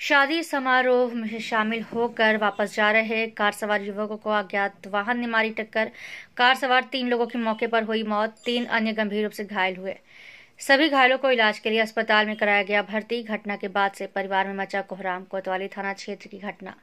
शादी समारोह में शामिल होकर वापस जा रहे कार सवार युवकों को अज्ञात वाहन ने मारी टक्कर कार सवार तीन लोगों की मौके पर हुई मौत तीन अन्य गंभीर रूप से घायल हुए सभी घायलों को इलाज के लिए अस्पताल में कराया गया भर्ती घटना के बाद से परिवार में मचा कोहराम कोतवाली थाना क्षेत्र की घटना